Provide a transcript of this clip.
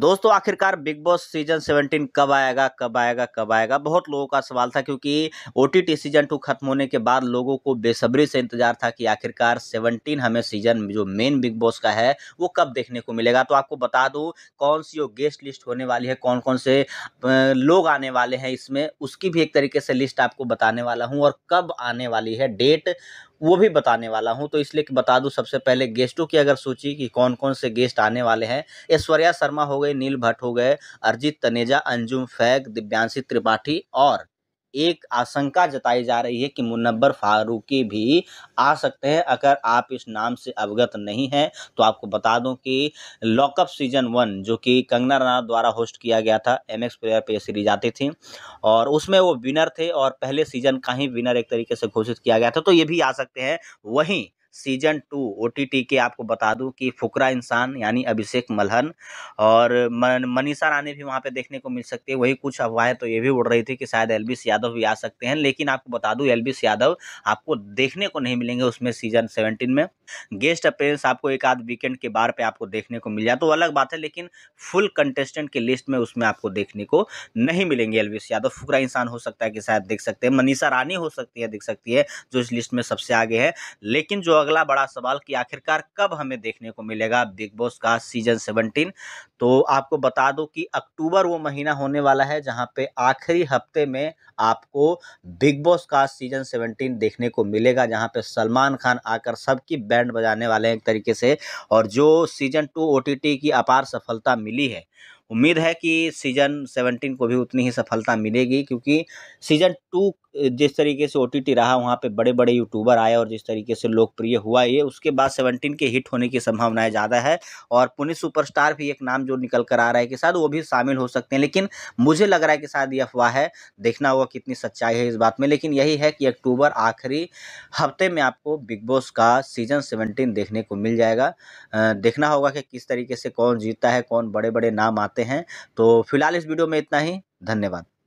दोस्तों आखिरकार big boss season 17 कब आएगा कब आएगा कब आएगा बहुत लोगों का सवाल था क्योंकि ओ सीजन टू खत्म होने के बाद लोगों को बेसब्री से इंतजार था कि आखिरकार 17 हमें सीजन जो मेन बिग बॉस का है वो कब देखने को मिलेगा तो आपको बता दूँ कौन सी वो गेस्ट लिस्ट होने वाली है कौन कौन से लोग आने वाले हैं इसमें उसकी भी एक तरीके से लिस्ट आपको बताने वाला हूँ और कब आने वाली है डेट वो भी बताने वाला हूँ तो इसलिए कि बता दूँ सबसे पहले गेस्टों की अगर सूची कि कौन कौन से गेस्ट आने वाले हैं ऐश्वर्या शर्मा हो गए नील भट्ट हो गए अरिजीत तनेजा अंजुम फैग दिव्यांशी त्रिपाठी और एक आशंका जताई जा रही है कि मुनबर फारूकी भी आ सकते हैं अगर आप इस नाम से अवगत नहीं हैं तो आपको बता दूं कि लॉकअप सीजन वन जो कि कंगना रनौत द्वारा होस्ट किया गया था एम एक्स प्लेयर पर सीरीज आती थी और उसमें वो विनर थे और पहले सीजन का ही विनर एक तरीके से घोषित किया गया था तो ये भी आ सकते हैं वहीं सीजन टू ओ के आपको बता दूं कि फुकरा इंसान यानी अभिषेक मलहन और मनीषा रानी भी वहां पे देखने को मिल सकती है वही कुछ अफवाहें तो ये भी उड़ रही थी कि शायद एलबीस यादव भी आ सकते हैं लेकिन आपको बता दूं एलबीस यादव आपको देखने को नहीं मिलेंगे उसमें सीजन सेवनटीन में गेस्ट अपेयरेंस आपको एक आध वीकेंड के बार पे आपको देखने को मिल जाए तो अलग बात है लेकिन फुल कंटेस्टेंट की लिस्ट में उसमें आपको देखने को नहीं मिलेंगे एलविस यादव फुकरा इंसान हो सकता है कि शायद देख सकते हैं मनीषा रानी हो सकती है देख सकती है जो इस लिस्ट में सबसे आगे है लेकिन जो अगला बड़ा सवाल कि आखिरकार कब हमें देखने को मिलेगा बिग बॉस का सीजन सेवनटीन तो आपको बता दो कि अक्टूबर वो महीना होने वाला है जहाँ पे आखिरी हफ्ते में आपको बिग बॉस का सीजन सेवनटीन देखने को मिलेगा जहाँ पे सलमान खान आकर सबकी बैंड बजाने वाले हैं एक तरीके से और जो सीजन टू ओ की अपार सफलता मिली है उम्मीद है कि सीजन सेवनटीन को भी उतनी ही सफलता मिलेगी क्योंकि सीजन टू जिस तरीके से ओ टी टी रहा वहाँ पे बड़े बड़े यूट्यूबर आए और जिस तरीके से लोकप्रिय हुआ ये उसके बाद सेवनटीन के हिट होने की संभावनाएं ज़्यादा है और पुणे सुपरस्टार भी एक नाम जो निकल कर आ रहा है कि शायद वो भी शामिल हो सकते हैं लेकिन मुझे लग रहा है कि शायद ये अफवाह है देखना होगा कितनी सच्चाई है इस बात में लेकिन यही है कि अक्टूबर आखिरी हफ्ते में आपको बिग बॉस का सीजन सेवनटीन देखने को मिल जाएगा देखना होगा कि किस तरीके से कौन जीतता है कौन बड़े बड़े नाम आते हैं तो फिलहाल इस वीडियो में इतना ही धन्यवाद